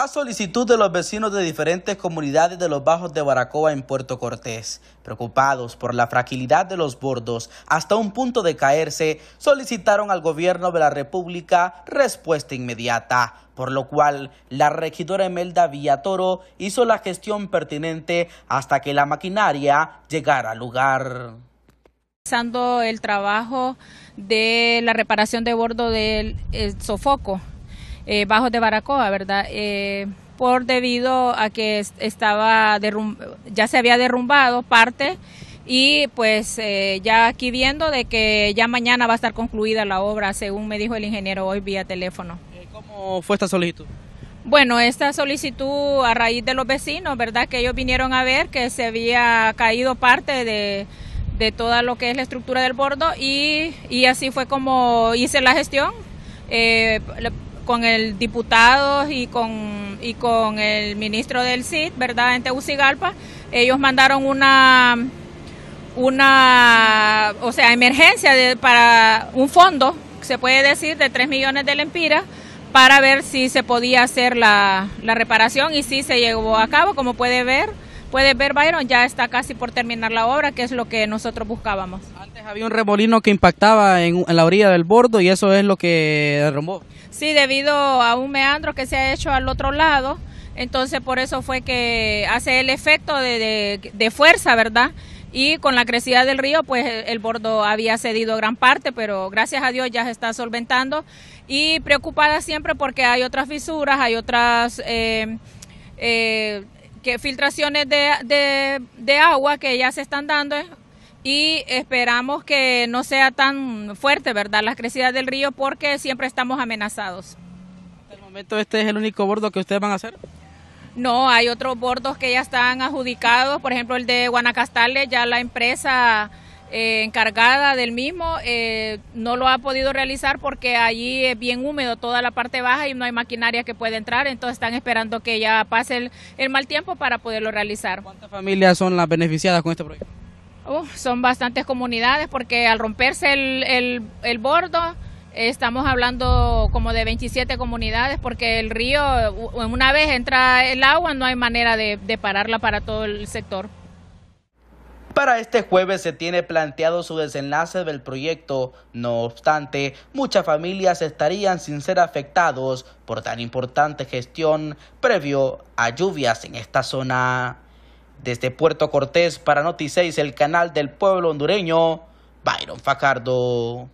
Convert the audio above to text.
a solicitud de los vecinos de diferentes comunidades de los Bajos de Baracoa en Puerto Cortés. Preocupados por la fragilidad de los bordos hasta un punto de caerse, solicitaron al gobierno de la República respuesta inmediata, por lo cual la regidora Emelda Villatoro hizo la gestión pertinente hasta que la maquinaria llegara al lugar. el trabajo de la reparación de bordo del eh, sofoco. Eh, bajo de Baracoa, ¿verdad? Eh, por debido a que estaba ya se había derrumbado parte y pues eh, ya aquí viendo de que ya mañana va a estar concluida la obra, según me dijo el ingeniero hoy vía teléfono. ¿Cómo fue esta solicitud? Bueno, esta solicitud a raíz de los vecinos, ¿verdad? Que ellos vinieron a ver que se había caído parte de, toda lo que es la estructura del bordo y, así fue como hice la gestión con el diputado y con, y con el ministro del CID, ¿verdad? En Tegucigalpa, ellos mandaron una, una o sea, emergencia para un fondo, se puede decir, de 3 millones de lempiras para ver si se podía hacer la, la reparación y si se llevó a cabo, como puede ver puedes ver, Byron, ya está casi por terminar la obra, que es lo que nosotros buscábamos. Antes había un remolino que impactaba en, la orilla del bordo y eso es lo que derrumbó. Sí, debido a un meandro que se ha hecho al otro lado, entonces por eso fue que hace el efecto de, fuerza, ¿verdad? y con la crecida del río pues el bordo había cedido gran parte pero gracias a Dios ya se está solventando y preocupada siempre porque hay otras fisuras hay otras eh, eh, filtraciones de, de, agua que ya se están dando y esperamos que no sea tan fuerte, ¿verdad?, las crecidas del río porque siempre estamos amenazados. momento este es el único bordo que ustedes van a hacer? No, hay otros bordos que ya están adjudicados, por ejemplo el de Guanacastales, ya la empresa eh, encargada del mismo eh, no lo ha podido realizar porque allí es bien húmedo toda la parte baja y no hay maquinaria que pueda entrar, entonces están esperando que ya pase el, mal tiempo para poderlo realizar. ¿Cuántas familias son las beneficiadas con este proyecto? son bastantes comunidades porque al romperse el, bordo estamos hablando como de 27 comunidades porque el río, una vez entra el agua, no hay manera de, de pararla para todo el sector. Para este jueves se tiene planteado su desenlace del proyecto, no obstante, muchas familias estarían sin ser afectados por tan importante gestión previo a lluvias en esta zona. Desde Puerto Cortés para Noticéis, el canal del pueblo hondureño, Byron Facardo.